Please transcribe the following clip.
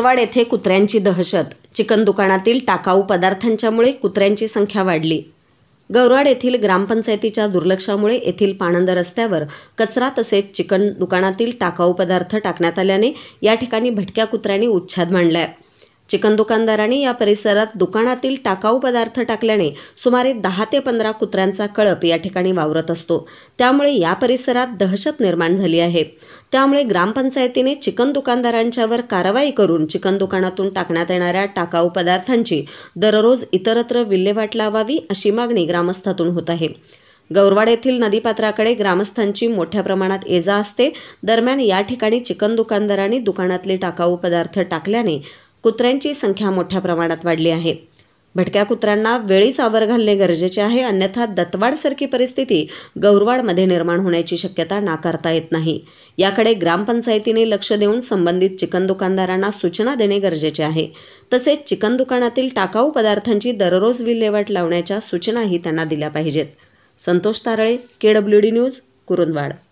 कुकरवाड येथे कुत्र्यांची दहशत चिकन दुकानातील टाकाऊ पदार्थांच्यामुळे कुत्र्यांची संख्या वाढली गौरवाड येथील ग्रामपंचायतीच्या दुर्लक्षामुळे येथील पाणंद रस्त्यावर कचरा तसेच चिकन दुकानातील टाकाऊ पदार्थ टाकण्यात आल्याने या ठिकाणी भटक्या कुत्र्यांनी उच्छाद मांडलाय चिकन दुकानदाराने या परिसरात दुकानातील टाकाऊ पदार्थ टाकल्याने सुमारे दहा ते पंधरा कुत्र्यांचा कळप या ठिकाणी वावरत असतो त्यामुळे या परिसरात दहशत निर्माण झाली आहे त्यामुळे ग्रामपंचायतीने चिकन दुकानदारांच्यावर कारवाई करून चिकन दुकानातून टाकण्यात येणाऱ्या टाकाऊ पदार्थांची दररोज इतरत्र विल्हेवाट लावावी अशी मागणी ग्रामस्थातून होत आहे गौरवाड येथील नदीपात्राकडे ग्रामस्थांची मोठ्या प्रमाणात एजा असते दरम्यान या ठिकाणी चिकन दुकानदारांनी दुकानातले टाकाऊ पदार्थ टाकल्याने कुत्र्यांची संख्या मोठ्या प्रमाणात वाढली आहे भटक्या कुत्र्यांना वेळीच आवर घालणे गरजेचे आहे अन्यथा दत्तवाडसारखी परिस्थिती गौरवाडमध्ये निर्माण होण्याची शक्यता नाकारता येत नाही याकडे ग्रामपंचायतीने लक्ष देऊन संबंधित चिकन दुकानदारांना सूचना देणे गरजेचे आहे तसेच चिकन दुकानातील टाकाऊ पदार्थांची दररोज विल्हेवाट लावण्याच्या सूचनाही त्यांना दिल्या पाहिजेत Santosh Tarale K W D news Kurundwad